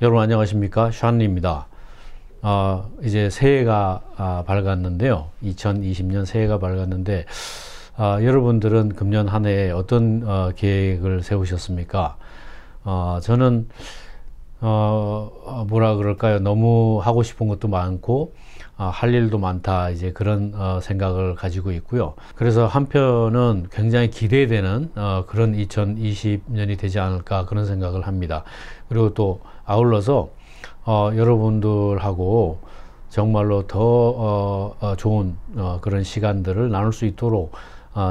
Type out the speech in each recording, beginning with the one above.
여러분 안녕하십니까 샨입니다. 어, 아, 이제 새해가 아, 밝았는데요. 2020년 새해가 밝았는데 아, 여러분들은 금년 한 해에 어떤 어, 계획을 세우셨습니까? 어, 저는 어, 뭐라 그럴까요? 너무 하고 싶은 것도 많고 아, 할 일도 많다 이제 그런 어, 생각을 가지고 있고요. 그래서 한편은 굉장히 기대되는 어, 그런 2020년이 되지 않을까 그런 생각을 합니다. 그리고 또 아울러서 어, 여러분들하고 정말로 더 좋은 그런 시간들을 나눌 수 있도록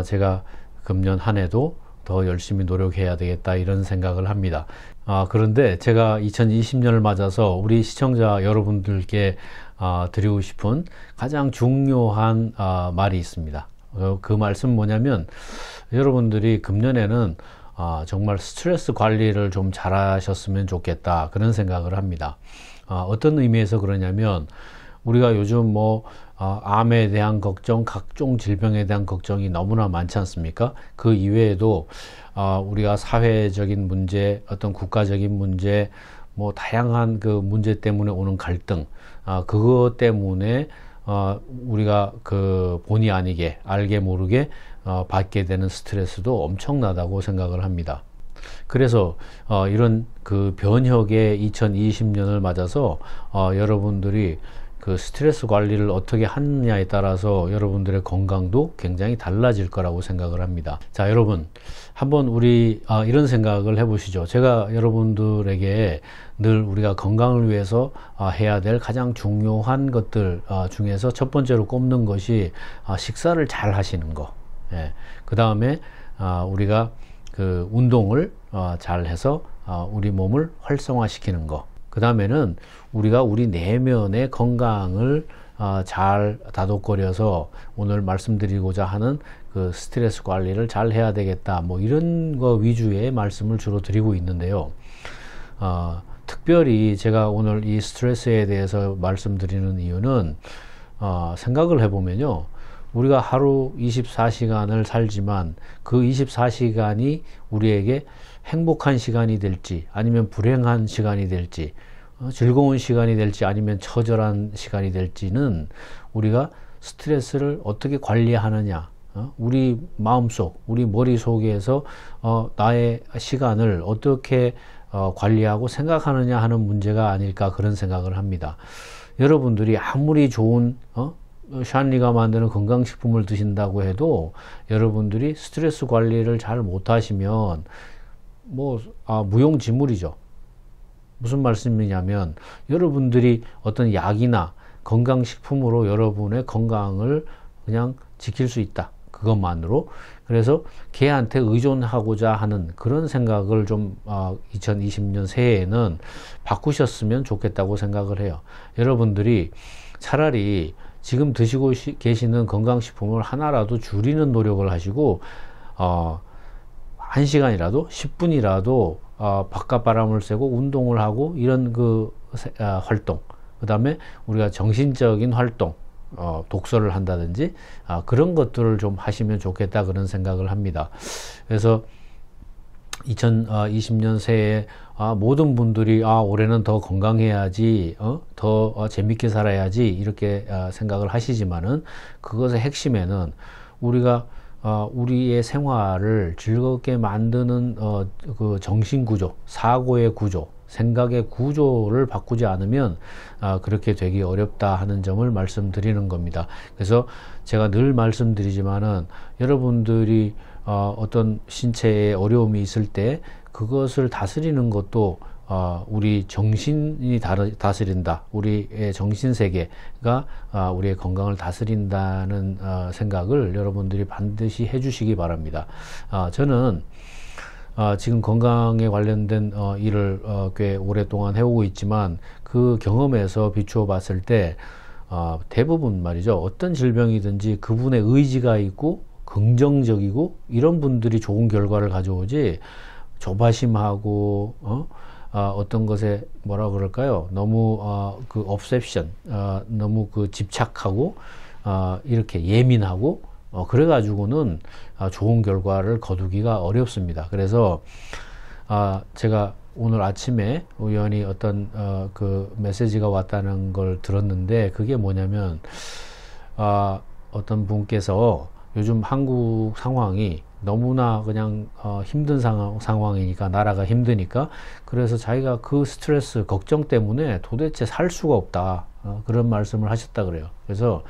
제가 금년 한 해도 더 열심히 노력해야 되겠다 이런 생각을 합니다. 아, 그런데 제가 2020년을 맞아서 우리 시청자 여러분들께 아, 드리고 싶은 가장 중요한 아, 말이 있습니다. 어, 그 말씀 뭐냐면 여러분들이 금년에는 아, 정말 스트레스 관리를 좀 잘하셨으면 좋겠다 그런 생각을 합니다. 아, 어떤 의미에서 그러냐면 우리가 요즘 뭐 아, 암에 대한 걱정, 각종 질병에 대한 걱정이 너무나 많지 않습니까? 그 이외에도 아, 우리가 사회적인 문제, 어떤 국가적인 문제, 뭐 다양한 그 문제 때문에 오는 갈등, 아, 그것 때문에 어, 우리가 그 본의 아니게 알게 모르게 어, 받게 되는 스트레스도 엄청나다고 생각을 합니다. 그래서 어, 이런 그 변혁의 2020년을 맞아서 어, 여러분들이 그 스트레스 관리를 어떻게 하느냐에 따라서 여러분들의 건강도 굉장히 달라질 거라고 생각을 합니다. 자, 여러분. 한번 우리 아, 이런 생각을 해보시죠. 제가 여러분들에게 늘 우리가 건강을 위해서 아, 해야 될 가장 중요한 것들 아, 중에서 첫 번째로 꼽는 것이 아, 식사를 잘 하시는 거. 예. 그 다음에 아, 우리가 그 운동을 어, 잘 해서 어, 우리 몸을 활성화시키는 거. 그 다음에는 우리가 우리 내면의 건강을 어, 잘 다독거려서 오늘 말씀드리고자 하는 그 스트레스 관리를 잘 해야 되겠다. 뭐 이런 거 위주의 말씀을 주로 드리고 있는데요. 어, 특별히 제가 오늘 이 스트레스에 대해서 말씀드리는 이유는 어, 생각을 해보면요. 우리가 하루 24시간을 살지만 그 24시간이 우리에게 행복한 시간이 될지 아니면 불행한 시간이 될지 어, 즐거운 시간이 될지 아니면 처절한 시간이 될지는 우리가 스트레스를 어떻게 관리하느냐 어, 우리 마음속 우리 머릿속에서 어, 나의 시간을 어떻게 관리하고 생각하느냐 하는 문제가 아닐까 그런 생각을 합니다 여러분들이 아무리 좋은 샨리가 어, 만드는 건강식품을 드신다고 해도 여러분들이 스트레스 관리를 잘 못하시면 뭐 아, 무용지물이죠. 무슨 말씀이냐면 여러분들이 어떤 약이나 건강식품으로 여러분의 건강을 그냥 지킬 수 있다. 그것만으로. 그래서 개한테 의존하고자 하는 그런 생각을 좀 어, 아, 2020년 새해에는 바꾸셨으면 좋겠다고 생각을 해요. 여러분들이 차라리 지금 드시고 계시는 건강식품을 하나라도 줄이는 노력을 하시고 어, 1시간이라도 10분이라도 어, 바깥 바람을 쐬고 운동을 하고 이런 그 어, 활동 그 다음에 우리가 정신적인 활동 어, 독서를 한다든지 아, 그런 것들을 좀 하시면 좋겠다 그런 생각을 합니다. 그래서 2020년 새해 아, 모든 분들이 아, 올해는 더 건강해야지, 어? 더 어, 재밌게 살아야지 이렇게 아, 생각을 하시지만은 그것의 핵심에는 우리가 어, 우리의 생활을 즐겁게 만드는 어, 그 정신 구조, 사고의 구조, 생각의 구조를 바꾸지 않으면 아, 그렇게 되기 어렵다 하는 점을 말씀드리는 겁니다. 그래서 제가 늘 말씀드리지만은 여러분들이 어, 어떤 신체에 어려움이 있을 때 그것을 다스리는 것도 어, 우리 정신이 다스린다 우리의 정신 세계가 어, 우리의 건강을 다스린다는 어, 생각을 여러분들이 반드시 해주시기 바랍니다. 어, 저는 어, 지금 건강에 관련된 어, 일을 어, 꽤 오랫동안 해오고 있지만 그 경험에서 비추어 봤을 때 어, 대부분 말이죠. 어떤 질병이든지 그분의 의지가 있고 긍정적이고 이런 분들이 좋은 결과를 가져오지 조바심하고 어? 아, 어떤 것에 뭐라 그럴까요? 너무 어, 그 업셉션, 어, 아, 너무 그 집착하고 어, 이렇게 예민하고 어, 그래가지고는 아, 좋은 결과를 거두기가 어렵습니다. 그래서 아, 제가 오늘 아침에 우연히 어떤 어, 그 메시지가 왔다는 걸 들었는데 그게 뭐냐면 아, 어떤 분께서 요즘 한국 상황이 너무나 그냥 어, 힘든 상황, 상황이니까 나라가 힘드니까 그래서 자기가 그 스트레스 걱정 때문에 도대체 살 수가 없다 어, 그런 말씀을 하셨다 그래요. 그래서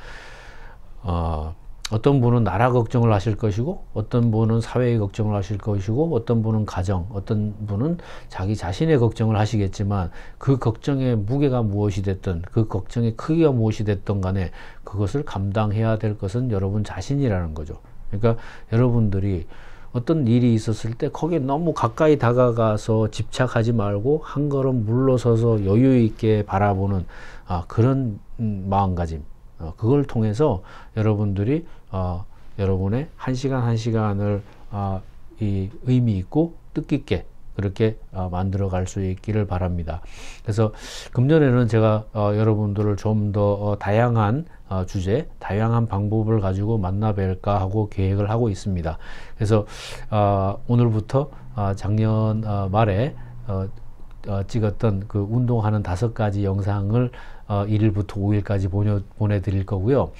어, 어떤 분은 나라 걱정을 하실 것이고, 어떤 분은 사회의 걱정을 하실 것이고, 어떤 분은 가정, 어떤 분은 자기 자신의 걱정을 하시겠지만, 그 걱정의 무게가 무엇이 됐든, 그 걱정의 크기가 무엇이 됐든 간에 그것을 감당해야 될 것은 여러분 자신이라는 거죠. 그러니까 여러분들이 어떤 일이 있었을 때 거기에 너무 가까이 다가가서 집착하지 말고 한 걸음 물러서서 여유 있게 바라보는 아, 그런 음, 마음가짐. 어, 그걸 통해서 여러분들이 어, 여러분의 한 시간 한 시간을 어, 이 의미 있고 뜻깊게 그렇게 어, 만들어 갈 수 있기를 바랍니다. 그래서 금년에는 제가 어, 여러분들을 좀더 어, 다양한 어, 주제, 다양한 방법을 가지고 만나 뵐까 하고 계획을 하고 있습니다. 그래서 어, 오늘부터 어, 작년 어, 말에 어, 어, 찍었던 그 운동하는 다섯 가지 영상을 어, 1일부터 5일까지 보내, 보내드릴 거고요.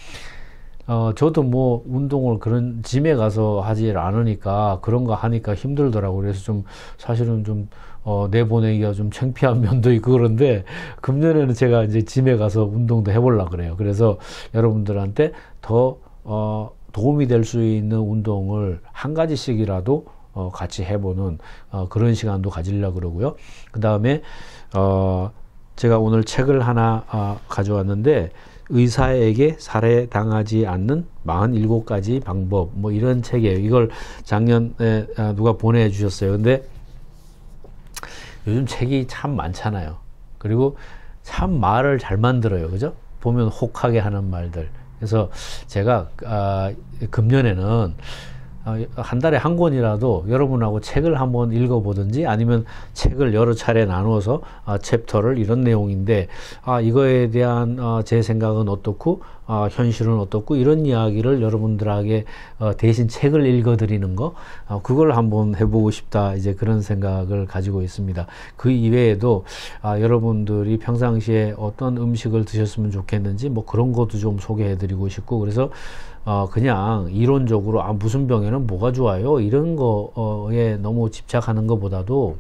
어, 저도 뭐 운동을 그런 짐에 가서 하지 않으니까 그런 거 하니까 힘들더라고요. 그래서 좀 사실은 좀 어, 내보내기가 좀 창피한 면도 있고 그런데 금년에는 제가 이제 짐에 가서 운동도 해볼라 그래요. 그래서 여러분들한테 더 어, 도움이 될 수 있는 운동을 한 가지씩이라도 어, 같이 해보는 어, 그런 시간도 가지려 그러고요. 그 다음에 어, 제가 오늘 책을 하나 어, 가져왔는데 의사에게 살해당하지 않는 47가지 방법 뭐 이런 책이에요. 이걸 작년에 어, 누가 보내주셨어요. 근데 요즘 책이 참 많잖아요. 그리고 참 말을 잘 만들어요. 그죠? 보면 혹하게 하는 말들. 그래서 제가 아, 금년에는 어, 한 달에 한 권이라도 여러분하고 책을 한번 읽어보든지 아니면 책을 여러 차례 나누어서 아, 챕터를 이런 내용인데 아 이거에 대한 어, 제 생각은 어떻고 어, 현실은 어떻고 이런 이야기를 여러분들에게 어, 대신 책을 읽어드리는 거 어, 그걸 한번 해보고 싶다 이제 그런 생각을 가지고 있습니다. 그 이외에도 아, 여러분들이 평상시에 어떤 음식을 드셨으면 좋겠는지 뭐 그런 것도 좀 소개해드리고 싶고 그래서 어, 그냥 이론적으로 아 무슨 병에는 뭐가 좋아요 이런 거에 너무 집착하는 것보다도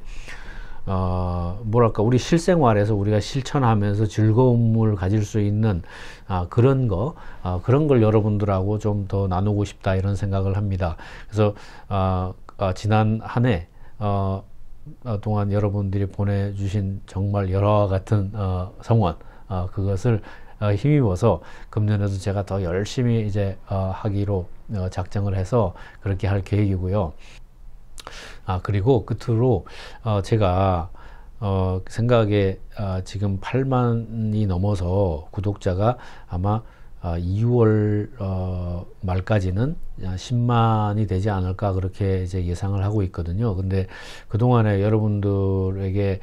어, 뭐랄까, 우리 실생활에서 우리가 실천하면서 즐거움을 가질 수 있는 아, 그런 거, 아, 그런 걸 여러분들하고 좀 더 나누고 싶다 이런 생각을 합니다. 그래서 아, 아 지난 한해 어, 어, 동안 여러분들이 보내주신 정말 여러와 같은 어, 성원, 어, 그것을 어, 힘입어서 금년에도 제가 더 열심히 이제 어, 하기로 어, 작정을 해서 그렇게 할 계획이고요. 아 그리고 끝으로 그 어, 제가 어, 생각에 어, 지금 8만이 넘어서 구독자가 아마 어, 아, 2월 어, 말까지는 10만이 아, 되지 않을까 그렇게 이제 예상을 하고 있거든요. 근데 그동안에 여러분들에게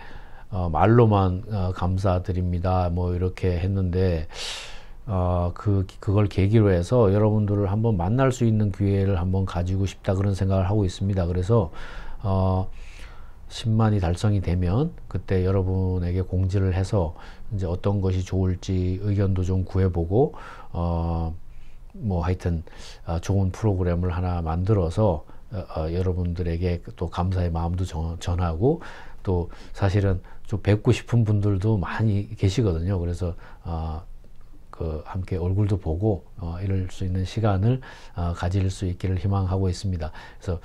어, 말로만 어, 감사드립니다. 뭐 이렇게 했는데 어, 그, 그걸 계기로 해서 여러분들을 한번 만날 수 있는 기회를 한번 가지고 싶다 그런 생각을 하고 있습니다. 그래서, 어, 10만이 달성이 되면 그때 여러분에게 공지를 해서 이제 어떤 것이 좋을지 의견도 좀 구해보고, 어, 뭐 하여튼 어, 좋은 프로그램을 하나 만들어서 어, 어, 여러분들에게 또 감사의 마음도 전하고 또 사실은 좀 뵙고 싶은 분들도 많이 계시거든요. 그래서 어, 그 함께 얼굴도 보고 어, 이럴 수 있는 시간을 어, 가질 수 있기를 희망하고 있습니다. 그래서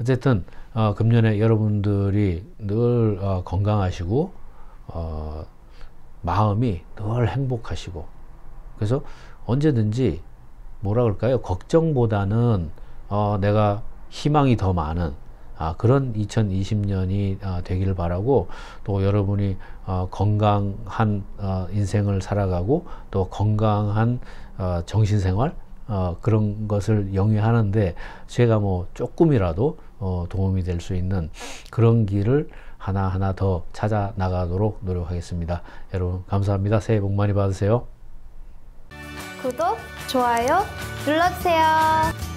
어쨌든 어, 금년에 여러분들이 늘 어, 건강하시고 어, 마음이 늘 행복하시고 그래서 언제든지 뭐라 그럴까요? 걱정보다는 어, 내가 희망이 더 많은 아, 그런 2020년이 아, 되기를 바라고 또 여러분이 아, 건강한 아, 인생을 살아가고 또 건강한 정신생활 어, 그런 것을 영위하는데 제가 뭐 조금이라도 어, 도움이 될 수 있는 그런 길을 하나하나 더 찾아 나가도록 노력하겠습니다. 여러분 감사합니다. 새해 복 많이 받으세요. 구독, 좋아요 눌러주세요.